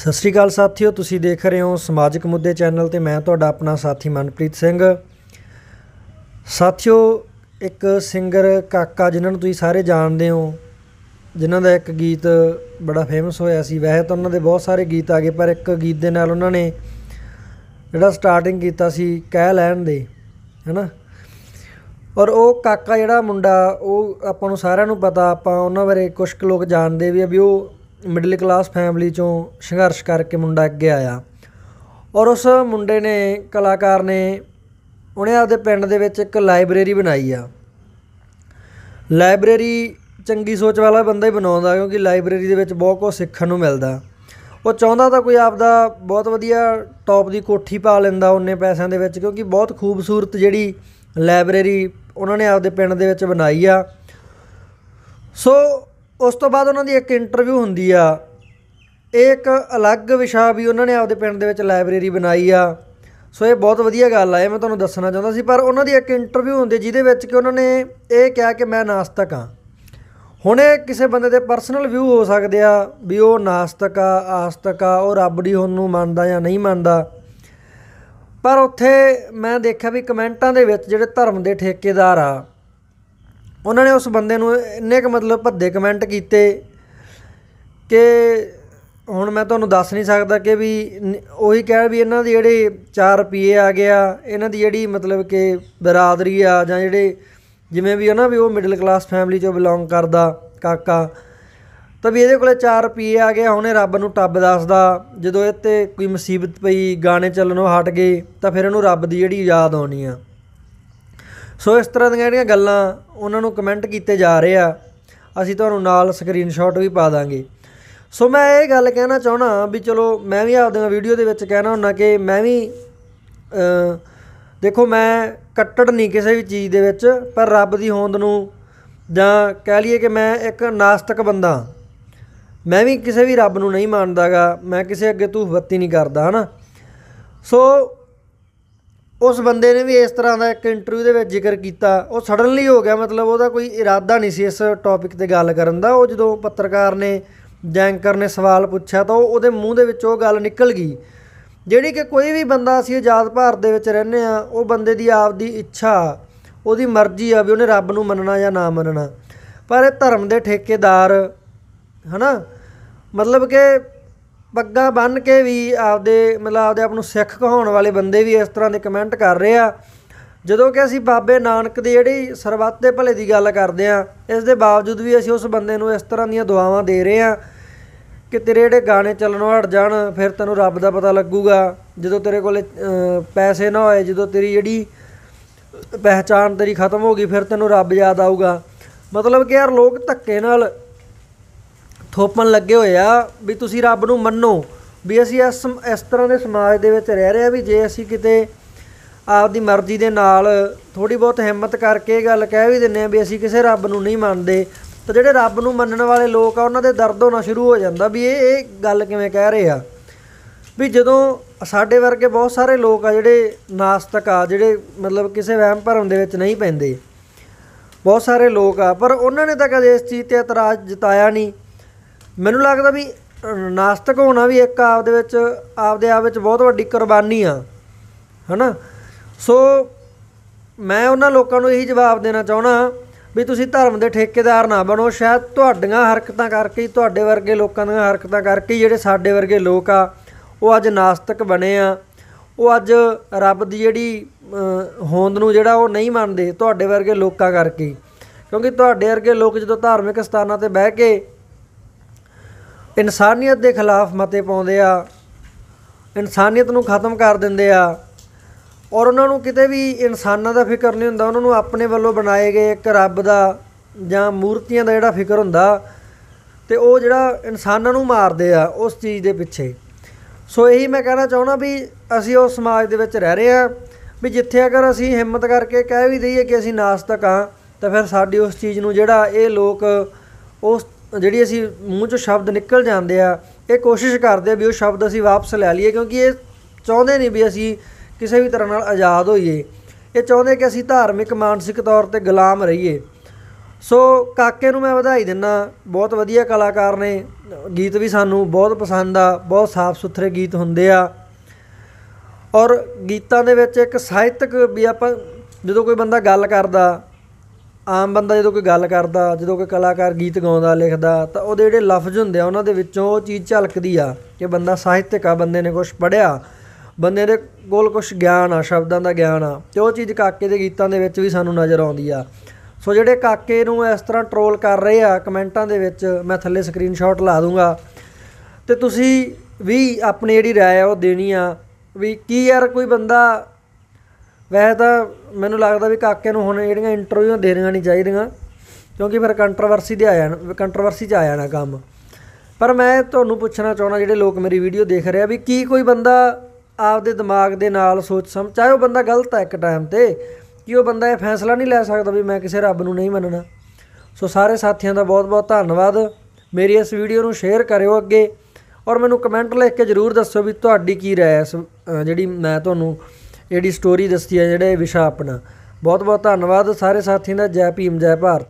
ਸਤਿ ਸ਼੍ਰੀ ਅਕਾਲ ਸਾਥੀਓ ਤੁਸੀਂ ਦੇਖ ਰਹੇ ਹੋ ਸਮਾਜਿਕ ਮੁੱਦੇ ਚੈਨਲ ਤੇ ਮੈਂ ਤੁਹਾਡਾ ਆਪਣਾ ਸਾਥੀ ਮਨਪ੍ਰੀਤ ਸਿੰਘ ਸਾਥੀਓ ਇੱਕ ਸਿੰਗਰ ਕਾਕਾ ਜਿਨ੍ਹਾਂ ਨੂੰ ਤੁਸੀਂ ਸਾਰੇ ਜਾਣਦੇ ਹੋ ਜਿਨ੍ਹਾਂ ਦਾ ਇੱਕ ਗੀਤ ਬੜਾ ਫੇਮਸ ਹੋਇਆ ਸੀ ਵੈਸੇ ਤਾਂ ਉਹਨਾਂ ਦੇ ਬਹੁਤ ਸਾਰੇ ਗੀਤ ਆ ਗਏ ਪਰ ਇੱਕ ਗੀਤ ਦੇ ਨਾਲ ਉਹਨਾਂ ਨੇ ਜਿਹੜਾ ਸਟਾਰਟਿੰਗ ਕੀਤਾ ਸੀ ਕਹਿ ਲੈਣ ਦੇ ਹੈਨਾ ਔਰ ਉਹ ਕਾਕਾ ਜਿਹੜਾ ਮੁੰਡਾ ਉਹ ਆਪਾਂ ਨੂੰ ਸਾਰਿਆਂ ਨੂੰ ਪਤਾ ਆਪਾਂ ਉਹਨਾਂ ਬਾਰੇ ਕੁਝ ਲੋਕ ਜਾਣਦੇ ਵੀ ਆ ਵੀ ਉਹ ਮਿਡਲ ਕਲਾਸ ਫੈਮਿਲੀ ਚੋਂ ਸੰਘਰਸ਼ ਕਰਕੇ ਮੁੰਡਾ ਅੱਗੇ ਆਇਆ ਔਰ ਉਸ ਮੁੰਡੇ ਨੇ ਕਲਾਕਾਰ ਨੇ ਉਹਨੇ ਆਪਦੇ ਪਿੰਡ ਦੇ ਵਿੱਚ ਇੱਕ ਲਾਇਬ੍ਰੇਰੀ ਬਣਾਈ ਆ ਲਾਇਬ੍ਰੇਰੀ ਚੰਗੀ ਸੋਚ ਵਾਲਾ ਬੰਦਾ ਹੀ ਬਣਾਉਂਦਾ ਕਿਉਂਕਿ ਲਾਇਬ੍ਰੇਰੀ ਦੇ ਵਿੱਚ ਬਹੁਤ ਕੁਝ ਸਿੱਖਣ ਨੂੰ ਮਿਲਦਾ ਉਹ ਚਾਹੁੰਦਾ ਤਾਂ ਕੋਈ ਆਪਦਾ ਬਹੁਤ ਵਧੀਆ ਟੌਪ ਦੀ ਕੋਠੀ ਪਾ ਲੈਂਦਾ ਉਹਨੇ ਪੈਸਿਆਂ ਦੇ ਵਿੱਚ ਕਿਉਂਕਿ ਬਹੁਤ ਖੂਬਸੂਰਤ ਜਿਹੜੀ ਲਾਇਬ੍ਰੇਰੀ ਉਹਨਾਂ ਨੇ ਆਪਦੇ ਪਿੰਡ ਦੇ ਵਿੱਚ ਬਣਾਈ ਆ ਸੋ ਉਸ ਤੋਂ ਬਾਅਦ ਉਹਨਾਂ ਦੀ ਇੱਕ ਇੰਟਰਵਿਊ ਹੁੰਦੀ ਆ ਇੱਕ ਅਲੱਗ ਵਿਸ਼ਾ ਵੀ ਉਹਨਾਂ ਨੇ ਆਪਦੇ ਪਿੰਡ ਦੇ ਵਿੱਚ ਲਾਇਬ੍ਰੇਰੀ ਬਣਾਈ ਆ ਸੋ ਇਹ ਬਹੁਤ ਵਧੀਆ ਗੱਲ ਆ ਇਹ ਮੈਂ ਤੁਹਾਨੂੰ ਦੱਸਣਾ ਚਾਹੁੰਦਾ ਸੀ ਪਰ ਉਹਨਾਂ ਦੀ ਇੱਕ ਇੰਟਰਵਿਊ ਹੁੰਦੀ ਜਿਹਦੇ ਵਿੱਚ ਕਿ ਉਹਨਾਂ ਨੇ ਇਹ ਕਿਹਾ ਕਿ ਮੈਂ ਨਾਸਤਕ ਆ ਹੁਣ ਇਹ ਕਿਸੇ ਬੰਦੇ ਦੇ ਪਰਸਨਲ ਵਿਊ ਹੋ ਸਕਦੇ ਆ ਵੀ ਉਹ ਨਾਸਤਕ ਆ ਆਸਤਕ ਆ ਉਹ ਰੱਬ ਦੀ ਹੋਣ ਨੂੰ ਮੰਨਦਾ ਜਾਂ ਨਹੀਂ ਮੰਨਦਾ ਪਰ ਉੱਥੇ ਮੈਂ ਦੇਖਿਆ ਵੀ ਕਮੈਂਟਾਂ ਦੇ ਵਿੱਚ ਜਿਹੜੇ ਧਰਮ ਦੇ ਠੇਕੇਦਾਰ ਆ ਉਹਨਾਂ ਨੇ ਉਸ ਬੰਦੇ ਨੂੰ ਇੰਨੇ ਕੁ ਮਤਲਬ ਭੱਦੇ ਕਮੈਂਟ ਕੀਤੇ ਕਿ ਹੁਣ ਮੈਂ ਤੁਹਾਨੂੰ ਦੱਸ ਨਹੀਂ ਸਕਦਾ ਕਿ ਵੀ ਉਹੀ ਕਹਿ ਵੀ ਇਹਨਾਂ ਦੀ ਜਿਹੜੇ 4 ਰੁਪਏ ਆ ਗਿਆ ਇਹਨਾਂ ਦੀ ਜਿਹੜੀ ਮਤਲਬ ਕਿ ਬਰਾਦਰੀ ਆ ਜਾਂ ਜਿਹੜੇ ਜਿਵੇਂ ਵੀ ਉਹਨਾਂ ਵੀ ਉਹ ਮਿਡਲ ਕਲਾਸ ਫੈਮਿਲੀ ਚੋਂ ਬਿਲੋਂਗ ਕਰਦਾ ਕਾਕਾ ਤਾਂ ਵੀ ਇਹਦੇ ਕੋਲੇ 4 ਰੁਪਏ ਆ ਗਿਆ ਉਹਨੇ ਰੱਬ ਨੂੰ ਟੱਬ ਦੱਸਦਾ ਜਦੋਂ ਇਹ ਤੇ ਕੋਈ ਮੁਸੀਬਤ ਪਈ ਗਾਣੇ ਚੱਲਣੋਂ ਹਟ ਗਏ ਤਾਂ ਫਿਰ ਇਹਨੂੰ ਰੱਬ ਦੀ ਜਿਹੜੀ ਯਾਦ ਆਉਣੀ ਆ ਸੋ ਇਸ ਤਰ੍ਹਾਂ ਦੀਆਂ ਜਿਹੜੀਆਂ ਗੱਲਾਂ ਉਹਨਾਂ ਨੂੰ ਕਮੈਂਟ ਕੀਤੇ ਜਾ ਰਹੇ ਆ ਅਸੀਂ ਤੁਹਾਨੂੰ ਨਾਲ ਸਕਰੀਨਸ਼ਾਟ ਵੀ ਪਾ ਦਾਂਗੇ ਸੋ ਮੈਂ ਇਹ ਗੱਲ ਕਹਿਣਾ ਚਾਹਣਾ ਵੀ ਚਲੋ ਮੈਂ ਵੀ ਆਪਦੀਆਂ ਵੀਡੀਓ ਦੇ ਵਿੱਚ ਕਹਿਣਾ ਹੁੰਦਾ ਕਿ ਮੈਂ ਵੀ ਦੇਖੋ ਮੈਂ ਕੱਟੜ ਨਹੀਂ ਕਿਸੇ ਵੀ ਚੀਜ਼ ਦੇ ਵਿੱਚ ਪਰ ਰੱਬ ਦੀ ਹੋਂਦ ਨੂੰ ਜਾਂ ਕਹਿ ਲਈਏ ਕਿ ਮੈਂ ਇੱਕ ਨਾਸਤਕ ਬੰਦਾ ਮੈਂ ਵੀ ਕਿਸੇ ਵੀ ਰੱਬ ਨੂੰ ਨਹੀਂ ਮੰਨਦਾਗਾ ਮੈਂ ਕਿਸੇ ਅੱਗੇ ਧੂਫ ਬੱਤੀ ਨਹੀਂ ਕਰਦਾ ਹਨਾ ਸੋ ਉਸ ਬੰਦੇ ਨੇ ਵੀ ਇਸ ਤਰ੍ਹਾਂ ਦਾ ਇੱਕ ਇੰਟਰਵਿਊ ਦੇ ਵਿੱਚ ਜ਼ਿਕਰ ਕੀਤਾ ਉਹ ਸਡਨਲੀ ਹੋ ਗਿਆ ਮਤਲਬ ਉਹਦਾ ਕੋਈ ਇਰਾਦਾ ਨਹੀਂ ਸੀ ਇਸ ਟੌਪਿਕ ਤੇ ਗੱਲ ਕਰਨ ਦਾ ਉਹ ਜਦੋਂ ਪੱਤਰਕਾਰ ਨੇ ਜੈਂਕਰ ਨੇ ਸਵਾਲ ਪੁੱਛਿਆ ਤਾਂ ਉਹਦੇ ਮੂੰਹ ਦੇ ਵਿੱਚ ਉਹ ਗੱਲ ਨਿਕਲ ਗਈ ਜਿਹੜੀ ਕਿ ਕੋਈ ਵੀ ਬੰਦਾ ਅਸੀਂ ਆਜ਼ਾਦ ਭਾਰਤ ਦੇ ਵਿੱਚ ਰਹਿੰਦੇ ਆ ਉਹ ਬੰਦੇ ਦੀ ਆਪਦੀ ਇੱਛਾ ਉਹਦੀ ਮਰਜ਼ੀ ਆ ਵੀ ਉਹਨੇ ਰੱਬ ਨੂੰ ਮੰਨਣਾ ਜਾਂ ਨਾ ਮੰਨਣਾ ਪਰ ਇਹ ਧਰਮ ਦੇ ਠੇਕੇਦਾਰ ਹਨਾ ਮਤਲਬ ਕਿ ਪੱਗਾਂ ਬੰਨ ਕੇ ਵੀ ਆਪਦੇ ਮਤਲਬ ਆਪਦੇ ਆਪ ਨੂੰ ਸਿੱਖ ਕਹਾਉਣ ਵਾਲੇ ਬੰਦੇ ਵੀ ਇਸ ਤਰ੍ਹਾਂ ਦੇ ਕਮੈਂਟ ਕਰ ਰਹੇ ਆ ਜਦੋਂ ਕਿ ਅਸੀਂ ਬਾਬੇ ਨਾਨਕ ਦੀ ਜਿਹੜੀ ਸਰਬੱਤ ਦੇ ਭਲੇ ਦੀ ਗੱਲ ਕਰਦੇ ਆ ਇਸ ਦੇ ਬਾਵਜੂਦ ਵੀ ਅਸੀਂ ਉਸ ਬੰਦੇ ਨੂੰ ਇਸ ਤਰ੍ਹਾਂ ਦੀਆਂ ਦੁਆਵਾਂ ਦੇ ਰਹੇ ਆ ਕਿ ਤੇਰੇ ਜਿਹੜੇ ਗਾਣੇ ਚੱਲਣੋਂ ਹਟ ਜਾਣ ਫਿਰ ਤੈਨੂੰ ਰੱਬ ਦਾ ਪਤਾ ਲੱਗੂਗਾ ਜਦੋਂ ਤੇਰੇ ਕੋਲੇ ਪੈਸੇ ਨਾ ਹੋਏ ਜਦੋਂ ਤੇਰੀ ਜਿਹੜੀ ਪਹਿਚਾਨ ਤੇਰੀ ਖਤਮ ਹੋ ਗਈ ਫਿਰ ਤੈਨੂੰ ਰੱਬ ਯਾਦ ਆਊਗਾ ਮਤਲਬ ਕਿ ਯਾਰ ਲੋਕ ਧੱਕੇ ਨਾਲ ਥੋਪਣ ਲੱਗੇ ਹੋਏ ਆ ਵੀ ਤੁਸੀਂ ਰੱਬ ਨੂੰ ਮੰਨੋ ਵੀ ਅਸੀਂ ਇਸ ਇਸ ਤਰ੍ਹਾਂ ਦੇ ਸਮਾਜ ਦੇ ਵਿੱਚ ਰਹਿ ਰਹੇ ਆ ਵੀ ਜੇ ਅਸੀਂ ਕਿਤੇ ਆਪਦੀ ਮਰਜ਼ੀ ਦੇ ਨਾਲ ਥੋੜੀ ਬਹੁਤ ਹਿੰਮਤ ਕਰਕੇ ਇਹ ਗੱਲ ਕਹਿ ਵੀ ਦਿੰਨੇ ਆ ਵੀ ਅਸੀਂ ਕਿਸੇ ਰੱਬ ਨੂੰ ਨਹੀਂ ਮੰਨਦੇ ਤਾਂ ਜਿਹੜੇ ਰੱਬ ਨੂੰ ਮੰਨਣ ਵਾਲੇ ਲੋਕ ਆ ਉਹਨਾਂ ਦੇ ਦਰਦ ਹੋਣਾ ਸ਼ੁਰੂ ਹੋ ਜਾਂਦਾ ਵੀ ਇਹ ਇਹ ਗੱਲ ਕਿਵੇਂ ਕਹਿ ਰਹੇ ਆ ਵੀ ਜਦੋਂ ਸਾਡੇ ਵਰਗੇ ਬਹੁਤ ਸਾਰੇ ਲੋਕ ਆ ਜਿਹੜੇ ਨਾਸਤਕ ਆ ਜਿਹੜੇ ਮਤਲਬ ਕਿਸੇ ਵਹਿਮ ਭਰਮ ਦੇ ਵਿੱਚ ਨਹੀਂ ਪੈਂਦੇ ਬਹੁਤ ਸਾਰੇ ਲੋਕ ਆ ਪਰ ਉਹਨਾਂ ਨੇ ਤਾਂ ਕਦੇ ਇਸ ਚੀਜ਼ ਤੇ ਇਤਰਾਜ਼ ਜਤਾਇਆ ਨਹੀਂ ਮੈਨੂੰ ਲੱਗਦਾ ਵੀ ਨਾਸਤਕ ਹੋਣਾ ਵੀ ਇੱਕ ਆਪ ਦੇ ਵਿੱਚ ਆਪ ਦੇ ਆਪ ਵਿੱਚ ਬਹੁਤ ਵੱਡੀ ਕੁਰਬਾਨੀ ਆ ਹਨਾ ਸੋ ਮੈਂ ਉਹਨਾਂ ਲੋਕਾਂ ਨੂੰ ਇਹੀ ਜਵਾਬ ਦੇਣਾ ਚਾਹਣਾ ਵੀ ਤੁਸੀਂ ਧਰਮ ਦੇ ਠੇਕੇਦਾਰ ਨਾ ਬਣੋ ਸ਼ਾਇਦ ਤੁਹਾਡੀਆਂ ਹਰਕਤਾਂ ਕਰਕੇ ਹੀ ਤੁਹਾਡੇ ਵਰਗੇ ਲੋਕਾਂ ਦੀਆਂ ਹਰਕਤਾਂ ਕਰਕੇ ਹੀ ਜਿਹੜੇ ਸਾਡੇ ਵਰਗੇ ਲੋਕ ਆ ਉਹ ਅੱਜ ਨਾਸਤਕ ਬਣੇ ਆ ਉਹ ਅੱਜ ਰੱਬ ਦੀ ਜਿਹੜੀ ਹੋਂਦ ਨੂੰ ਜਿਹੜਾ ਉਹ ਨਹੀਂ ਮੰਨਦੇ ਤੁਹਾਡੇ ਵਰਗੇ ਲੋਕਾਂ ਕਰਕੇ ਕਿਉਂਕਿ ਤੁਹਾਡੇ ਵਰਗੇ ਲੋਕ ਜਦੋਂ ਧਾਰਮਿਕ ਸਥਾਨਾਂ ਤੇ ਬਹਿ ਕੇ ਇਨਸਾਨੀਅਤ ਦੇ ਖਿਲਾਫ ਮਤੇ ਪਾਉਂਦੇ ਆ ਇਨਸਾਨੀਅਤ ਨੂੰ ਖਤਮ ਕਰ ਦਿੰਦੇ ਆ ਔਰ ਉਹਨਾਂ ਨੂੰ ਕਿਤੇ ਵੀ ਇਨਸਾਨਾਂ ਦਾ ਫਿਕਰ ਨਹੀਂ ਹੁੰਦਾ ਉਹਨਾਂ ਨੂੰ ਆਪਣੇ ਵੱਲੋਂ ਬਣਾਏ ਗਏ ਇੱਕ ਰੱਬ ਦਾ ਜਾਂ ਮੂਰਤੀਆਂ ਦਾ ਜਿਹੜਾ ਫਿਕਰ ਹੁੰਦਾ ਤੇ ਉਹ ਜਿਹੜਾ ਇਨਸਾਨਾਂ ਨੂੰ ਮਾਰਦੇ ਆ ਉਸ ਚੀਜ਼ ਦੇ ਪਿੱਛੇ ਸੋ ਇਹੀ ਮੈਂ ਕਹਿਣਾ ਚਾਹੁੰਦਾ ਵੀ ਅਸੀਂ ਉਹ ਸਮਾਜ ਦੇ ਵਿੱਚ ਰਹਿ ਰਹੇ ਆ ਵੀ ਜਿੱਥੇ ਅਗਰ ਅਸੀਂ ਹਿੰਮਤ ਕਰਕੇ ਕਹਿ ਵੀ ਦਈਏ ਕਿ ਅਸੀਂ ਨਾਸਤਕ ਆ ਤਾਂ ਫਿਰ ਸਾਡੀ ਉਸ ਚੀਜ਼ ਨੂੰ ਜਿਹੜਾ ਇਹ ਲੋਕ ਉਸ ਜਿਹੜੀ ਅਸੀਂ ਮੂੰਹ ਚੋਂ ਸ਼ਬਦ ਨਿਕਲ ਜਾਂਦੇ ਆ ਇਹ ਕੋਸ਼ਿਸ਼ ਕਰਦੇ ਆ ਵੀ ਉਹ ਸ਼ਬਦ ਅਸੀਂ ਵਾਪਸ ਲੈ ਲਈਏ ਕਿਉਂਕਿ ਇਹ ਚਾਹੁੰਦੇ ਨਹੀਂ ਵੀ ਅਸੀਂ ਕਿਸੇ ਵੀ ਤਰ੍ਹਾਂ ਨਾਲ ਆਜ਼ਾਦ ਹੋਈਏ ਇਹ ਚਾਹੁੰਦੇ ਕਿ ਅਸੀਂ ਧਾਰਮਿਕ ਮਾਨਸਿਕ ਤੌਰ ਤੇ ਗੁਲਾਮ ਰਹੀਏ ਸੋ ਕਾਕੇ ਨੂੰ ਮੈਂ ਵਧਾਈ ਦਿੰਨਾ ਬਹੁਤ ਵਧੀਆ ਕਲਾਕਾਰ ਨੇ ਗੀਤ ਵੀ ਸਾਨੂੰ ਬਹੁਤ ਪਸੰਦ ਆ ਬਹੁਤ ਸਾਫ਼ ਸੁਥਰੇ ਗੀਤ ਹੁੰਦੇ ਆ ਔਰ ਗੀਤਾਂ ਦੇ ਵਿੱਚ ਇੱਕ ਸਾਹਿਤਕ ਵੀ ਆਪਾਂ ਜਦੋਂ ਕੋਈ ਬੰਦਾ ਗੱਲ ਕਰਦਾ ਆਮ ਬੰਦਾ ਜਦੋਂ ਕੋਈ ਗੱਲ ਕਰਦਾ ਜਦੋਂ ਕੋਈ ਕਲਾਕਾਰ ਗੀਤ ਗਾਉਂਦਾ ਲਿਖਦਾ ਤਾਂ ਉਹਦੇ ਜਿਹੜੇ ਲਫ਼ਜ਼ ਹੁੰਦੇ ਆ ਉਹਨਾਂ ਦੇ ਵਿੱਚੋਂ ਉਹ ਚੀਜ਼ ਝਲਕਦੀ ਆ ਕਿ ਬੰਦਾ ਸਾਹਿਤਕ ਆ ਬੰਦੇ ਨੇ ਕੁਝ ਪੜ੍ਹਿਆ ਬੰਦੇ ਦੇ ਕੋਲ ਕੁਝ ਗਿਆਨ ਆ ਸ਼ਬਦਾਂ ਦਾ ਗਿਆਨ ਆ ਤੇ ਉਹ ਚੀਜ਼ ਕਾਕੇ ਦੇ ਗੀਤਾਂ ਦੇ ਵਿੱਚ ਵੀ ਸਾਨੂੰ ਨਜ਼ਰ ਆਉਂਦੀ ਆ ਸੋ ਜਿਹੜੇ ਕਾਕੇ ਨੂੰ ਇਸ ਤਰ੍ਹਾਂ ਟਰੋਲ ਕਰ ਰਹੇ ਆ ਕਮੈਂਟਾਂ ਦੇ ਵਿੱਚ ਮੈਂ ਥੱਲੇ ਸਕਰੀਨਸ਼ਾਟ ਲਾ ਦੂੰਗਾ ਤੇ ਤੁਸੀਂ ਵੀ ਆਪਣੀ ਜਿਹੜੀ رائے ਆ ਉਹ ਦੇਣੀ ਆ ਵੀ ਕੀ ਯਾਰ ਕੋਈ ਬੰਦਾ ਵੈਸੇ ਤਾਂ ਮੈਨੂੰ ਲੱਗਦਾ ਵੀ ਕਾਕੇ ਨੂੰ ਹੁਣ ਜਿਹੜੀਆਂ ਇੰਟਰਵਿਊਆਂ ਦੇਣੀਆਂ ਨਹੀਂ ਚਾਹੀਦੀਆਂ ਕਿਉਂਕਿ ਫਿਰ ਕੰਟਰੋਵਰਸੀ ਦੇ ਆ ਜਾਣਾ ਕੰਟਰੋਵਰਸੀ 'ਚ ਆ ਜਾਣਾ ਕੰਮ ਪਰ ਮੈਂ ਤੁਹਾਨੂੰ ਪੁੱਛਣਾ ਚਾਹੁੰਦਾ ਜਿਹੜੇ ਲੋਕ ਮੇਰੀ ਵੀਡੀਓ ਦੇਖ ਰਹੇ ਆ ਵੀ ਕੀ ਕੋਈ ਬੰਦਾ ਆਪਦੇ ਦਿਮਾਗ ਦੇ ਨਾਲ ਸੋਚ ਸਮਝਾਏ ਚਾਹੇ ਉਹ ਬੰਦਾ ਗਲਤ ਹੈ ਇੱਕ ਟਾਈਮ ਤੇ ਕਿ ਉਹ ਬੰਦਾ ਇਹ ਫੈਸਲਾ ਨਹੀਂ ਲੈ ਸਕਦਾ ਵੀ ਮੈਂ ਕਿਸੇ ਰੱਬ ਨੂੰ ਨਹੀਂ ਮੰਨਣਾ ਸੋ ਸਾਰੇ ਸਾਥੀਆਂ ਦਾ ਬਹੁਤ-ਬਹੁਤ ਧੰਨਵਾਦ ਮੇਰੀ ਇਸ ਵੀਡੀਓ ਨੂੰ ਸ਼ੇਅਰ ਕਰਿਓ ਅੱਗੇ ਔਰ ਮੈਨੂੰ ਕਮੈਂਟ ਲਿਖ ਕੇ ਜਰੂਰ ਦੱਸੋ ਵੀ ਤੁਹਾਡੀ ਕੀ ਰਾਏ ਹੈ ਜਿਹੜੀ ਮੈਂ ਤੁਹਾਨੂੰ ਜਿਹੜੀ ਸਟੋਰੀ ਦੱਸੀ ਹੈ ਜਿਹੜਾ ਵਿਸ਼ਾ ਆਪਣਾ ਬਹੁਤ ਬਹੁਤ ਧੰਨਵਾਦ ਸਾਰੇ ਸਾਥੀਆਂ ਦਾ ਜੈ ਭੀਮ ਜੈ ਭਾਰਤ